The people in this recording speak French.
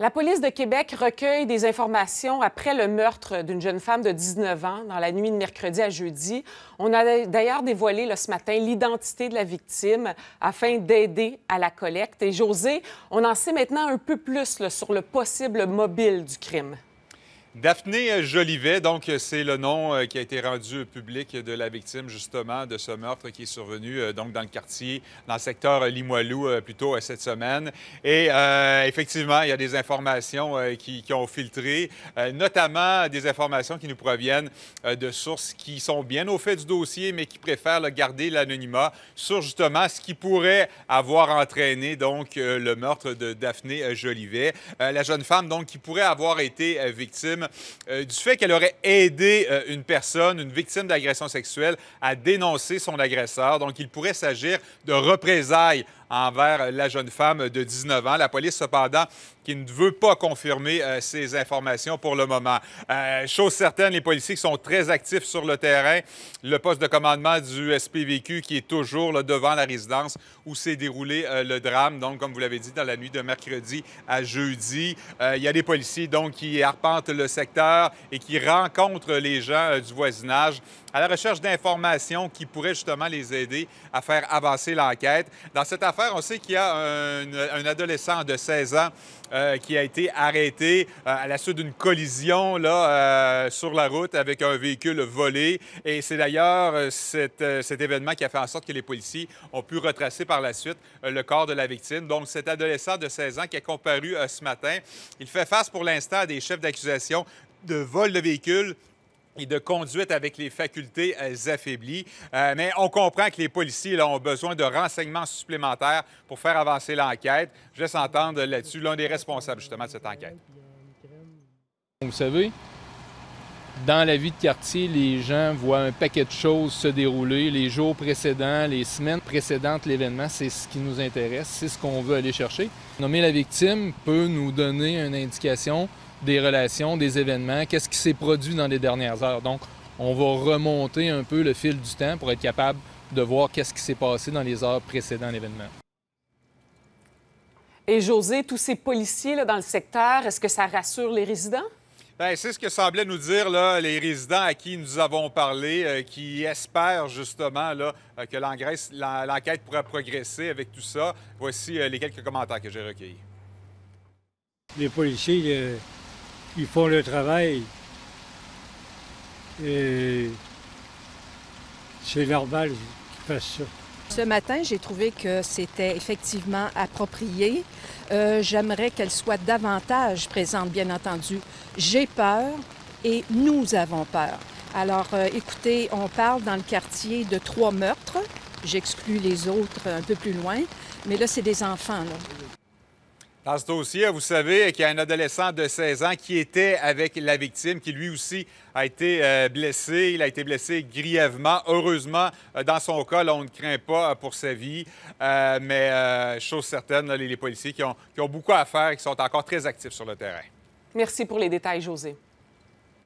La police de Québec recueille des informations après le meurtre d'une jeune femme de 19 ans dans la nuit de mercredi à jeudi. On a d'ailleurs dévoilé ce matin l'identité de la victime afin d'aider à la collecte. Et José, on en sait maintenant un peu plus sur le possible mobile du crime. Daphné Jolivet, donc c'est le nom euh, qui a été rendu public de la victime justement de ce meurtre qui est survenu euh, donc dans le quartier, dans le secteur Limoilou euh, plutôt cette semaine. Et effectivement, il y a des informations qui, ont filtré, notamment des informations qui nous proviennent de sources qui sont bien au fait du dossier, mais qui préfèrent garder l'anonymat sur justement ce qui pourrait avoir entraîné donc le meurtre de Daphné Jolivet, la jeune femme donc qui pourrait avoir été victime euh, du fait qu'elle aurait aidé euh, une personne, une victime d'agression sexuelle, à dénoncer son agresseur. Donc, il pourrait s'agir de représailles envers la jeune femme de 19 ans. La police, cependant, qui ne veut pas confirmer euh, ces informations pour le moment. Euh, chose certaine, les policiers qui sont très actifs sur le terrain. Le poste de commandement du SPVQ qui est toujours là, devant la résidence où s'est déroulé euh, le drame, donc comme vous l'avez dit, dans la nuit de mercredi à jeudi. il y a des policiers donc qui arpentent le secteur et qui rencontrent les gens du voisinage à la recherche d'informations qui pourraient justement les aider à faire avancer l'enquête. Dans cette affaire, on sait qu'il y a un, adolescent de 16 ans euh, qui a été arrêté euh, à la suite d'une collision là, euh, sur la route avec un véhicule volé. Et c'est d'ailleurs cet, cet, événement qui a fait en sorte que les policiers ont pu retracer par la suite le corps de la victime. Donc cet adolescent de 16 ans qui a comparu ce matin, il fait face pour l'instant à des chefs d'accusation de vol de véhicule, et de conduite avec les facultés euh, affaiblies. Euh, mais on comprend que les policiers ont besoin de renseignements supplémentaires pour faire avancer l'enquête. Je laisse entendre là-dessus l'un des responsables justement de cette enquête. Vous savez, dans la vie de quartier, les gens voient un paquet de choses se dérouler les jours précédents, les semaines précédentes l'événement. C'est ce qui nous intéresse, c'est ce qu'on veut aller chercher. Nommer la victime peut nous donner une indication des relations, des événements, qu'est-ce qui s'est produit dans les dernières heures. Donc, on va remonter un peu le fil du temps pour être capable de voir qu'est-ce qui s'est passé dans les heures précédant l'événement. Et José, tous ces policiers dans le secteur, est-ce que ça rassure les résidents? Ben, c'est ce que semblaient nous dire là, les résidents à qui nous avons parlé, euh, qui espèrent justement là, euh, que l'enquête pourra progresser avec tout ça. Voici euh, les quelques commentaires que j'ai recueillis. Les policiers, ils font le travail. Et c'est normal qu'ils fassent ça. Ce matin, j'ai trouvé que c'était effectivement approprié. Euh, j'aimerais qu'elle soit davantage présente, bien entendu. J'ai peur et nous avons peur. Alors, euh, écoutez, on parle dans le quartier de trois meurtres. J'exclus les autres un peu plus loin. Mais là, c'est des enfants. Là. Dans ce dossier, hein, vous savez qu'il y a un adolescent de 16 ans qui était avec la victime, qui lui aussi a été euh, blessé. Il a été blessé grièvement. Heureusement, euh, dans son cas, on ne craint pas euh, pour sa vie. mais chose certaine, les, policiers qui ont, qui ont beaucoup à faire et qui sont encore très actifs sur le terrain. Merci pour les détails, José.